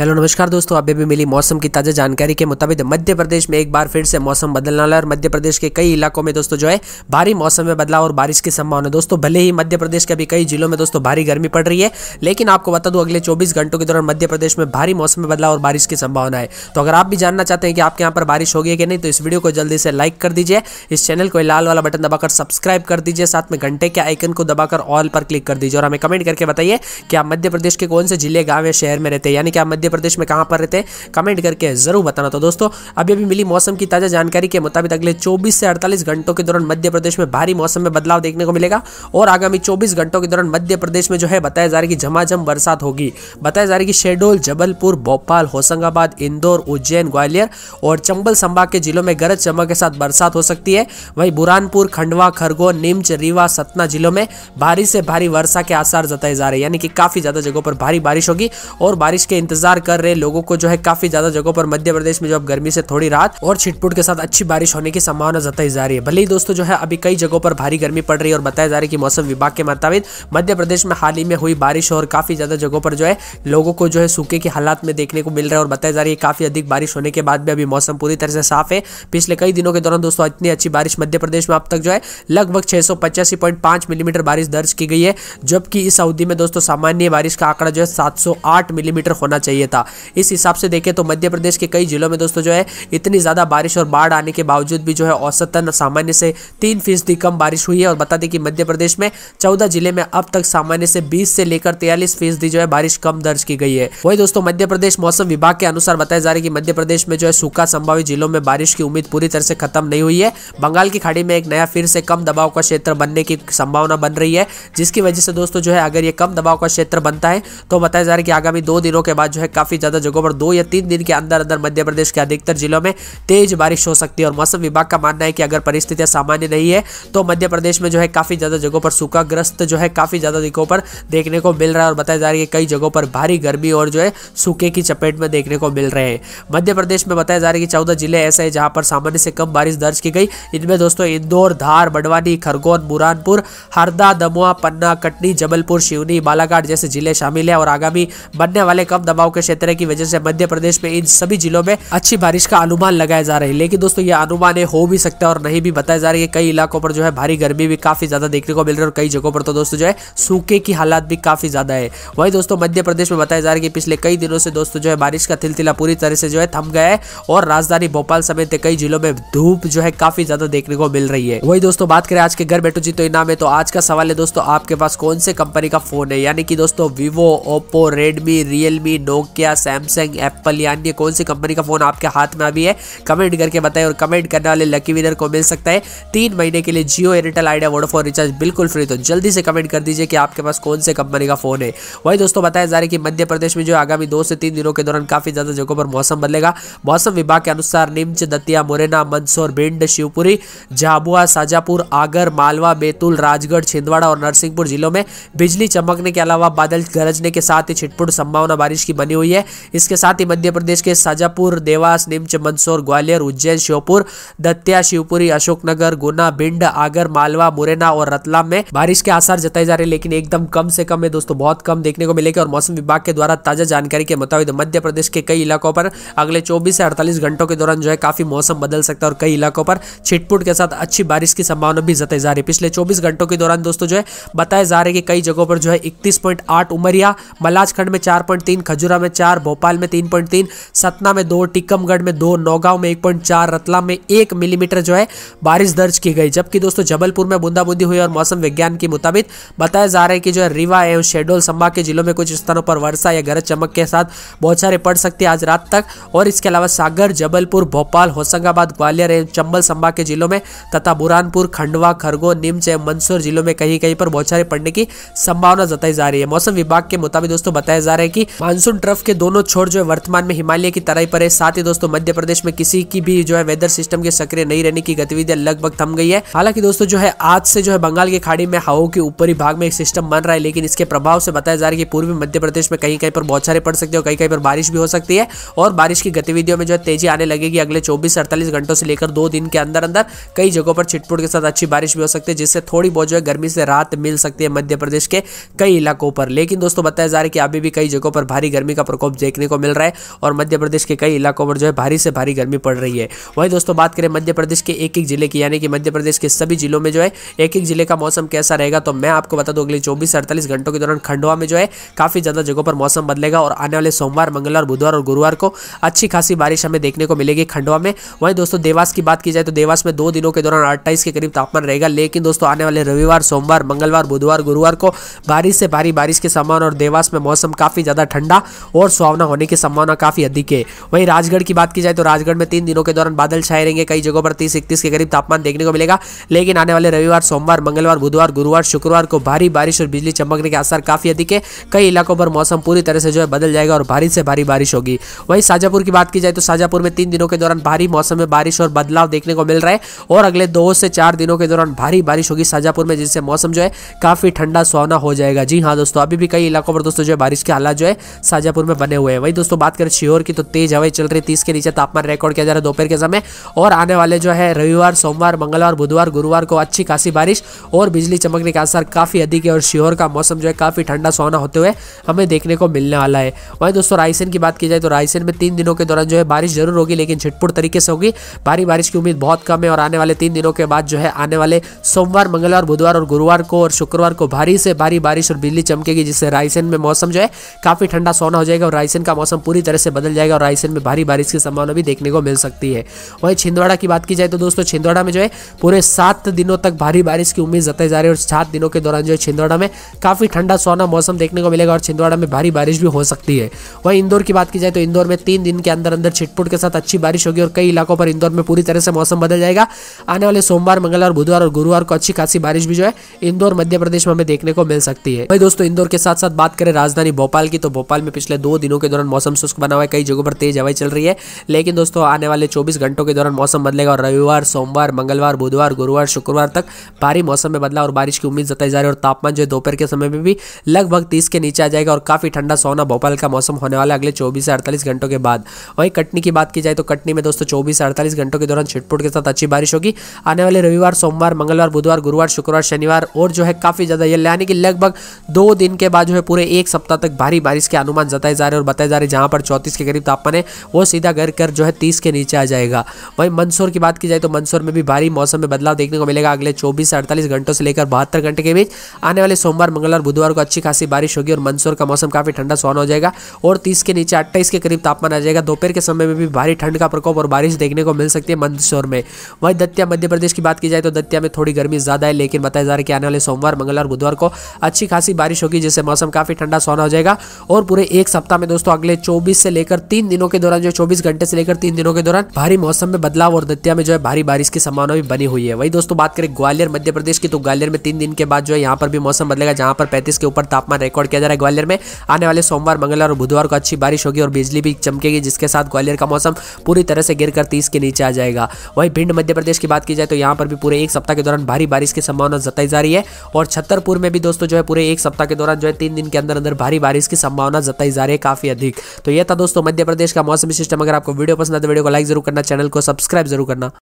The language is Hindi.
हेलो नमस्कार दोस्तों अभी भी मिली मौसम की ताज़ा जानकारी के मुताबिक मध्य प्रदेश में एक बार फिर से मौसम बदलने वाला है और मध्य प्रदेश के कई इलाकों में दोस्तों जो है भारी मौसम में बदलाव और बारिश की संभावना दोस्तों भले ही मध्य प्रदेश के अभी कई जिलों में दोस्तों भारी गर्मी पड़ रही है लेकिन आपको बता दूँ अगले चौबीस घंटों के दौरान मध्य प्रदेश में भारी मौसम में बदलाव और बारिश की संभावना है तो अगर आप भी जानना चाहते हैं कि आपके यहाँ पर बारिश होगी कि नहीं तो इस वीडियो को जल्दी से लाइक कर दीजिए इस चैनल को लाल वाला बटन दबाकर सब्सक्राइब कर दीजिए साथ में घंटे के आइकन को दबाकर ऑल पर क्लिक कर दीजिए और हमें कमेंट करके बताइए कि आप मध्य प्रदेश के कौन से जिले गाँव या शहर में रहते हैं यानी कि आप मध्य प्रदेश में कहाँ पर रहते हैं कमेंट करके जरूर बताना तो दोस्तों अभी अभी मिली मौसम की ताज़ा जानकारी के मुताबिक अगले चौबीस से अड़तालीस घंटों के दौरान मध्य प्रदेश में भारी मौसम में बदलाव देखने को मिलेगा और आगामी चौबीस घंटों के दौरान मध्य प्रदेश में जो है बताया जा रहा है कि झमाझम बरसात होगी बताया जा रहा है कि शेडोल जबलपुर भोपाल होशंगाबाद इंदौर उज्जैन ग्वालियर और चंबल संभाग के जिलों में गरज चमक के साथ बरसात हो सकती है वहीं बुरानपुर खंडवा खरगोन नीमच रीवा सतना जिलों में भारी से भारी वर्षा के आसार जताए जा रहे हैं यानी कि काफी ज्यादा जगहों पर भारी बारिश होगी और बारिश के इंतजार इंतजार कर रहे लोगों को जो है काफी ज्यादा जगहों पर मध्य प्रदेश में जो अब गर्मी से थोड़ी रात और छिटपुट के साथ अच्छी बारिश होने की संभावना जताई जा रही है भले ही दोस्तों जो है अभी कई जगहों पर भारी गर्मी पड़ रही है और बताया जा रहा है कि मौसम विभाग के मुताबिक मध्य प्रदेश में हाल ही में हुई बारिश और काफी ज्यादा जगहों पर जो है लोगों को जो है सूखे के हालात में देखने को मिल रहा है और बताया जा रही है काफी अधिक बारिश होने के बाद भी अभी मौसम पूरी तरह से साफ है पिछले कई दिनों के दौरान दोस्तों इतनी अच्छी बारिश मध्य प्रदेश में अब तक जो है लगभग छह मिलीमीटर बारिश दर्ज की गई है जबकि इस अवधि में दोस्तों सामान्य बारिश का आंकड़ा जो है सात मिलीमीटर होना चाहिए था इस हिसाब से देखें तो मध्य प्रदेश के कई जिलों में दोस्तों जो है इतनी ज़्यादा बारिश और बाढ़ आने के बावजूद भी जो है औसतन सामान्य से तीन फीसदी कम बारिश हुई है और बता दें कि मध्य प्रदेश में चौदह जिले में अब तक सामान्य से बीस से लेकर तिरालीस फीसदी जो है बारिश कम दर्ज की गई है वही दोस्तों मध्य प्रदेश मौसम विभाग के अनुसार बताया जा रहा है कि मध्य प्रदेश में जो है सूखा संभावित जिलों में बारिश की उम्मीद पूरी तरह से खत्म नहीं हुई है बंगाल की खाड़ी में एक नया फिर से कम दबाव का क्षेत्र बनने की संभावना बन रही है जिसकी वजह से दोस्तों जो है अगर ये कम दबाव का क्षेत्र बनता है तो बताया जा रहा है कि आगामी दो दिनों के बाद जो है काफ़ी ज़्यादा जगहों पर दो या तीन दिन के अंदर अंदर मध्य प्रदेश के अधिकतर जिलों में तेज बारिश हो सकती है और मौसम विभाग का मानना है कि अगर परिस्थितियां सामान्य नहीं है तो मध्य प्रदेश में जो है काफ़ी ज़्यादा जगहों पर सूखाग्रस्त जो है काफ़ी ज़्यादा जगहों पर देखने को मिल रहा है और बताया जा रहा है कि कई जगहों पर भारी गर्मी और जो है सूखे की चपेट में देखने को मिल रहे हैं मध्य प्रदेश में बताया जा रहा है कि चौदह जिले ऐसे है जहां पर सामान्य से कम बारिश दर्ज की गई इनमें दोस्तों इंदौर धार बड़वानी खरगोन बुरहानपुर हरदा दमुआ पन्ना कटनी जबलपुर शिवनी बालाघाट जैसे जिले शामिल है और आगामी बनने वाले कम दबाव के क्षेत्र की वजह से मध्य प्रदेश में इन सभी जिलों में अच्छी बारिश का अनुमान लगाया जा रहा है लेकिन दोस्तों ये अनुमान हो भी सकता है और नहीं भी बताया जा रहा है कई इलाकों पर जो है भारी गर्मी भी काफी ज्यादा देखने को मिल रही है और कई जगहों पर तो दोस्तों जो है सूखे की हालात भी काफी ज्यादा है वही दोस्तों मध्य प्रदेश में बताया जा रहा है कि पिछले कई दिनों से दोस्तों जो है बारिश का तिलतिला पूरी तरह से जो है थम गया है और राजधानी भोपाल समेत कई जिलों में धूप जो है काफी ज्यादा देखने को मिल रही है वही दोस्तों बात करें आज के घर बैठो जी तो इनाम है तो आज का सवाल है दोस्तों आपके पास कौन से कंपनी का फोन है यानी कि दोस्तों विवो ओप्पो रेडमी रियलमी नोक नोकिया सैमसंग एप्पल या अन्य कौन सी कंपनी का फोन आपके हाथ में अभी है कमेंट करके बताएं और कमेंट करने वाले लकी विनर को मिल सकता है तीन महीने के लिए Jio Airtel Idea Vodafone recharge बिल्कुल फ्री तो जल्दी से कमेंट कर दीजिए कि आपके पास कौन से कंपनी का फोन है वही दोस्तों बताया जा रहा है कि मध्य प्रदेश में जो आगामी दो से तीन दिनों के दौरान काफी ज्यादा जगहों पर मौसम बदलेगा मौसम विभाग के अनुसार निम्च दतिया मुरैना मंदसौर भिंड शिवपुरी झाबुआ साजापुर आगर मालवा बैतूल राजगढ़ छिंदवाड़ा और नरसिंहपुर जिलों में बिजली चमकने के अलावा बादल गरजने के साथ ही छिटपुट संभावना बारिश की बनी हुई है इसके साथ ही मध्य प्रदेश के साजापुर देवास निम्च मंदसौर ग्वालियर उज्जैन श्योपुर दत्या शिवपुरी अशोकनगर गुना भिंड आगर मालवा मुरैना और रतलाम में बारिश के आसार जताए जा रहे हैं लेकिन एकदम कम से कम है दोस्तों बहुत कम देखने को मिलेगी और मौसम विभाग के द्वारा ताजा जानकारी के मुताबिक मध्य प्रदेश के कई इलाकों पर अगले चौबीस से अड़तालीस घंटों के दौरान जो है काफी मौसम बदल सकता है और कई इलाकों पर छिटपुट के साथ अच्छी बारिश की संभावना भी जताई जा रही है पिछले चौबीस घंटों के दौरान दोस्तों जो है बताया जा रहा है कि कई जगहों पर जो है इकतीस उमरिया मलाजखंड में चार खजुरा में चार भोपाल में तीन पॉइंट तीन सतना में दो टीकमगढ़ में दो नौगांव में एक पॉइंट चार रतलाम में एक मिलीमीटर जो है बारिश दर्ज की गई जबकि दोस्तों जबलपुर में बूंदाबूंदी हुई और मौसम विज्ञान के मुताबिक बताया जा रहा है कि जो है रीवा एवं शेडोल संभाग के जिलों में कुछ स्थानों पर वर्षा या गरज चमक के साथ बौछारे पड़ सकती है आज रात तक और इसके अलावा सागर जबलपुर भोपाल होशंगाबाद ग्वालियर एवं चंबल संभाग के जिलों में तथा बुरानपुर खंडवा खरगोन नीमच एवं मंदसौर जिलों में कहीं कहीं पर बहुत सारे पड़ने की संभावना जताई जा रही है मौसम विभाग के मुताबिक दोस्तों बताया जा रहा है कि मानसून ट्रफ बर्फ के दोनों छोर जो है वर्तमान में हिमालय की तराई पर है साथ ही दोस्तों मध्य प्रदेश में किसी की भी जो है वेदर सिस्टम के सक्रिय नहीं रहने की गतिविधियां लगभग थम गई है हालांकि दोस्तों जो है आज से जो है बंगाल की खाड़ी में हवाओं के ऊपरी भाग में एक सिस्टम बन रहा है लेकिन इसके प्रभाव से बताया जा रहा है कि पूर्वी मध्य प्रदेश में कहीं कहीं पर बहुत सारे पड़ सकते हैं कहीं कहीं पर बारिश भी हो सकती है और बारिश की गतिविधियों में जो है तेजी आने लगेगी अगले चौबीस अड़तालीस घंटों से लेकर दो दिन के अंदर अंदर कई जगहों पर छिटपुट के साथ अच्छी बारिश भी हो सकती है जिससे थोड़ी बहुत जो है गर्मी से राहत मिल सकती है मध्य प्रदेश के कई इलाकों पर लेकिन दोस्तों बताया जा रहा है कि अभी भी कई जगहों पर भारी गर्मी का प्रकोप देखने को मिल रहा है और मध्य प्रदेश के कई इलाकों पर जो है भारी से भारी गर्मी पड़ रही है वहीं दोस्तों बात करें मध्य प्रदेश के एक एक जिले की यानी कि मध्य प्रदेश के सभी जिलों में जो है एक एक जिले का मौसम कैसा रहेगा तो मैं आपको बता दूँ अगले चौबीस अड़तालीस घंटों के दौरान खंडवा में जो है काफ़ी ज़्यादा जगहों पर मौसम बदलेगा और आने वाले सोमवार मंगलवार बुधवार और गुरुवार को अच्छी खासी बारिश हमें देखने को मिलेगी खंडवा में वहीं दोस्तों देवास की बात की जाए तो देवास में दो दिनों के दौरान अट्ठाईस के करीब तापमान रहेगा लेकिन दोस्तों आने वाले रविवार सोमवार मंगलवार बुधवार गुरुवार को भारी से भारी बारिश के सामान और देवास में मौसम काफ़ी ज़्यादा ठंडा और सुहावना होने की संभावना काफी अधिक है वहीं राजगढ़ की बात की जाए तो राजगढ़ में तीन दिनों के दौरान बादल छाए रहेंगे कई जगहों पर तीस इकतीस के करीब तापमान देखने को मिलेगा लेकिन आने वाले रविवार सोमवार मंगलवार बुधवार गुरुवार शुक्रवार को भारी बारिश और बिजली चमकने के आसार काफी अधिक है कई इलाकों पर मौसम पूरी तरह से जो है बदल जाएगा और भारी से भारी बारिश होगी वहीं साजापुर की बात की जाए तो साजापुर में तीन दिनों के दौरान भारी मौसम में बारिश और बदलाव देखने को मिल रहा है और अगले दो से चार दिनों के दौरान भारी बारिश होगी साजापुर में जिससे मौसम जो है काफी ठंडा सुहावना हो जाएगा जी हाँ दोस्तों अभी भी कई इलाकों पर दोस्तों जो है बारिश के हालात जो है साजापुर में बने हुए हैं वही दोस्तों बात करें शिहोर की तो तेज हवाई चल रही तीस के नीचे तापमान रिकॉर्ड किया जा रहा है दोपहर के समय और आने वाले जो है रविवार सोमवार मंगलवार बुधवार गुरुवार को अच्छी खासी बारिश और बिजली चमकने का असर काफ़ी अधिक है और शिहोर का मौसम जो है काफ़ी ठंडा सोना होते हुए हमें देखने को मिलने वाला है वही दोस्तों रायसेन की बात की जाए तो रायसेन में तीन दिनों के दौरान जो है बारिश जरूर होगी लेकिन छिटपुट तरीके से होगी भारी बारिश की उम्मीद बहुत कम है और आने वाले तीन दिनों के बाद जो है आने वाले सोमवार मंगलवार बुधवार और गुरुवार को और शुक्रवार को भारी से भारी बारिश और बिजली चमकेगी जिससे रायसेन में मौसम जो है काफ़ी ठंडा सोना हो जाएगा जाएगा और रायसेन का मौसम पूरी तरह से बदल जाएगा और रायसेन में भारी बारिश की संभावना भी देखने को मिल सकती है वहीं छिंदवाड़ा की बात की जाए तो दोस्तों छिंदवाड़ा में जो है पूरे सात दिनों तक भारी बारिश की उम्मीद जताई जा रही है और सात दिनों के दौरान जो है छिंदवाड़ा में काफ़ी ठंडा सोना मौसम देखने को मिलेगा और छिंदवाड़ा में भारी बारिश भी हो सकती है वहीं इंदौर की बात की जाए तो इंदौर में तीन दिन के अंदर अंदर छिटपुट के साथ अच्छी बारिश होगी और कई इलाकों पर इंदौर में पूरी तरह से मौसम बदल जाएगा आने वाले सोमवार मंगलवार बुधवार और गुरुवार को अच्छी खासी बारिश भी जो है इंदौर मध्य प्रदेश में हमें देखने को मिल सकती है भाई दोस्तों इंदौर के साथ साथ बात करें राजधानी भोपाल की तो भोपाल में पिछले दो दिनों के दौरान मौसम शुष्क बना हुआ है कई जगहों पर तेज हवाएं चल रही है लेकिन दोस्तों आने वाले चौबीस घंटों के दौरान मौसम बदलेगा और रविवार सोमवार मंगलवार बुधवार गुरुवार शुक्रवार तक भारी मौसम में बदला और बारिश की उम्मीद जताई जा रही है और तापमान जो है दोपहर के समय में भी लगभग तीस के नीचे आ जाएगा और काफ़ी ठंडा सोना भोपाल का मौसम होने वाला अगले चौबीस से अड़तालीस घंटों के बाद वहीं कटनी की बात की जाए तो कटनी में दोस्तों चौबीस से अड़तालीस घंटों के दौरान छिटपुट के साथ अच्छी बारिश होगी आने वाले रविवार सोमवार मंगलवार बुधवार गुरुवार शुक्रवार शनिवार और जो है काफ़ी ज़्यादा यानी कि लगभग दो दिन के बाद जो है पूरे एक सप्ताह तक भारी बारिश के अनुमान जताए बताए जा रहे हैं और बताए जा रहे हैं जहाँ पर चौंतीस के करीब तापमान है वो सीधा गिर कर जो है तीस के नीचे आ जाएगा वहीं मंदसौर की बात की जाए तो मंदसौर में भी भारी मौसम में बदलाव देखने को मिलेगा अगले चौबीस से अड़तालीस घंटों से लेकर बहत्तर घंटे के बीच आने वाले सोमवार मंगलवार बुधवार को अच्छी खासी बारिश होगी और मंदसौर का मौसम काफ़ी ठंडा सोना हो जाएगा और तीस के नीचे अट्ठाईस के करीब तापमान आ जाएगा दोपहर के समय में भी भारी ठंड का प्रकोप और बारिश देखने को मिल सकती है मंदसौर में वहीं दत्या मध्य प्रदेश की बात की जाए तो दत्या में थोड़ी गर्मी ज़्यादा है लेकिन बताया जा रहा है कि आने वाले सोमवार मंगलवार बुधवार को अच्छी खासी बारिश होगी जिससे मौसम काफ़ी ठंडा सोना हो जाएगा और पूरे एक सप्ताह में दोस्तों अगले चौबीस से लेकर तीन दिनों के दौरान जो चौबीस घंटे से लेकर तीन दिनों के दौरान भारी मौसम में बदलाव और दतिया में जो है भारी बारिश की संभावना भी बनी हुई है वही दोस्तों बात करें ग्वालियर मध्य प्रदेश की तो ग्वालियर में तीन दिन के बाद जो है यहाँ पर भी मौसम बदलेगा जहां पर पैंतीस के ऊपर तापमान रिकॉर्ड किया जा रहा है ग्वालियर में आने वाले सोमवार मंगलवार और बुधवार को अच्छी बारिश होगी और बिजली भी चमकेगी जिसके साथ ग्वालियर का मौसम पूरी तरह से गिर कर तीस के नीचे आ जाएगा वही भिंड मध्य प्रदेश की बात की जाए तो यहाँ पर भी पूरे एक सप्ताह के दौरान भारी बारिश की संभावना जताई जा रही है और छतरपुर में भी दोस्तों जो है पूरे एक सप्ताह के दौरान जो है तीन दिन के अंदर अंदर भारी बारिश की संभावना जताई जा रही है है काफ़ी अधिक तो यह था दोस्तों मध्य प्रदेश का मौसमी सिस्टम अगर आपको वीडियो पसंद आए तो वीडियो को लाइक जरूर करना चैनल को सब्सक्राइब जरूर करना